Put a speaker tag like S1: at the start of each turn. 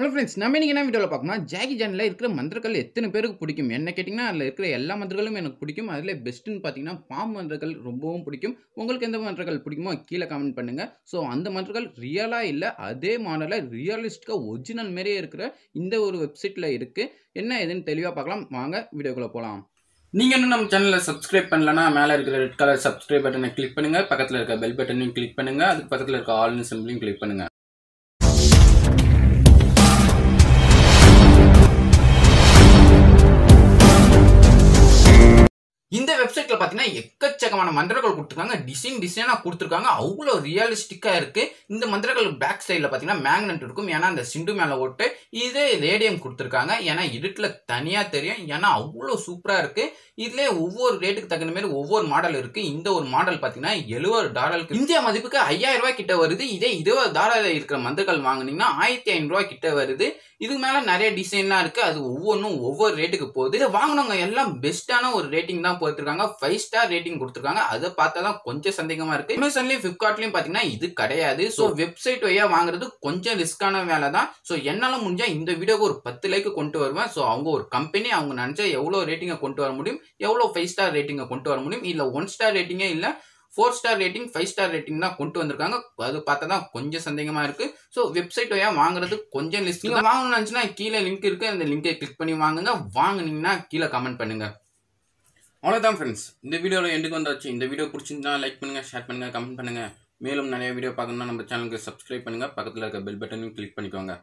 S1: hello friends நம்ம இன்றைக்கி என்ன வீடியோவில் பார்க்கணும் ஜாகி ஜானில் இருக்கிற மந்திரங்கள் எத்தனை பேருக்கு பிடிக்கும் என்ன கேட்டிங்கன்னா அதில் இருக்கிற எல்லா மந்திரங்களும் எனக்கு பிடிக்கும் அதில் பெஸ்ட்டுன்னு பார்த்தீங்கன்னா பாம் மந்திரங்கள் ரொம்பவும் பிடிக்கும் உங்களுக்கு எந்த மந்திரங்கள் பிடிக்குமோ கீழே கமெண்ட் பண்ணுங்கள் ஸோ அந்த மந்திரங்கள் ரியலாக இல்லை அதே மாடலில் ரியலிஸ்டிக்காக ஒரிஜினல் மாரியே இருக்கிற இந்த ஒரு வெப்சைட்டில் இருக்குது என்ன ஏதுன்னு தெளிவாக பார்க்கலாம் வாங்க வீடியோக்குள்ளே போகலாம் நீங்கள் இன்னும் நம்ம சேனலில் சப்ஸ்கிரைப் பண்ணலன்னா மேலே இருக்கிற ரெட் கலர் சப்ஸ்கிரைப் பட்டனை கிளிக் பண்ணுங்கள் பக்கத்தில் இருக்க பெல் பட்டனையும் கிளிக் பண்ணுங்கள் அதுக்கு பக்கத்தில் இருக்க ஆல்னு சிம்பிளையும் கிளிக் பண்ணுங்கள் வெப்சைட்டில் பார்த்தீங்கன்னா எக்கச்சக்கமான மந்திரங்கள் கொடுத்துருக்காங்க டிசைன் டிசைனாக கொடுத்துருக்காங்க அவ்வளோ ரியலிஸ்டிக்காக இருக்குது இந்த மந்திரங்கள் பேக் சைடில் பார்த்தீங்கன்னா மேக்னெட் இருக்கும் ஏன்னா அந்த சிண்டு மேலே ஓட்டு இது ரேடியம் கொடுத்துருக்காங்க ஏன்னா இருட்டில் தனியாக தெரியும் ஏன்னா அவ்வளோ சூப்பராக இருக்குது இதில் ஒவ்வொரு ரேட்டுக்கு தகுந்த மாதிரி ஒவ்வொரு மாடல் இருக்குது இந்த ஒரு மாடல் பார்த்தீங்கன்னா எழுபது டாலருக்கு இந்திய மதிப்புக்கு ஐயாயிரம் ரூபாய் கிட்ட வருது இதே இருபது டாலர் இருக்கிற மந்திரங்கள் வாங்கினீங்கன்னா ஆயிரத்தி ஐநூறுரூவா கிட்ட வருது இதுக்கு மேலே நிறைய டிசைன்லாம் இருக்குது அது ஒவ்வொன்றும் ஒவ்வொரு ரேட்டுக்கு போகுது வாங்கினவங்க எல்லாம் பெஸ்ட்டான ஒரு ரேட்டிங் தான் போட்டுருக்காங்க கொடுத்துருக்காங்க ஃபைவ் ஸ்டார் ரேட்டிங் கொடுத்துருக்காங்க அதை பார்த்தா தான் கொஞ்சம் சந்தேகமா இருக்கு அமேசான்லயும் பிளிப்கார்ட்லயும் பாத்தீங்கன்னா இது கிடையாது ஸோ வெப்சைட் வழியா வாங்குறது கொஞ்சம் ரிஸ்கான வேலை தான் ஸோ என்னால முடிஞ்சா இந்த வீடியோக்கு ஒரு பத்து லைக் கொண்டு வருவேன் ஸோ அவங்க ஒரு கம்பெனி அவங்க நினைச்சா எவ்வளவு ரேட்டிங்கை கொண்டு வர முடியும் எவ்வளவு ஃபைவ் ஸ்டார் ரேட்டிங்கை கொண்டு வர முடியும் இல்ல ஒன் ஸ்டார் ரேட்டிங்கே இல்லை four star rating five star rating தான் கொண்டு வந்திருக்காங்க அது பார்த்தா தான் கொஞ்சம் சந்தேகமாக இருக்குது ஸோ வெப்சைட் வழியாக வாங்குறது கொஞ்சம் லிஸ்ட் வாங்கணும்னு நினச்சுன்னா கீழே லிங்க் இருக்குது அந்த லிங்கை கிளிக் பண்ணி வாங்குங்க வாங்கினீங்கன்னா கீழே கமெண்ட் பண்ணுங்கள் அவ்வளோதான் ஃப்ரெண்ட்ஸ் இந்த வீடியோவில் எண்டுக்கு வந்தாச்சு இந்த வீடியோ பிடிச்சிருந்தா லைக் பண்ணுங்கள் ஷேர் பண்ணுங்கள் கமெண்ட் பண்ணுங்கள் மேலும் நிறைய வீடியோ பார்க்கணும்னா நம்ம சேனலுக்கு சப்ஸ்கிரைப் பண்ணுங்கள் பக்கத்தில் இருக்க பெல் பட்டனையும் கிளிக் பண்ணிக்கோங்க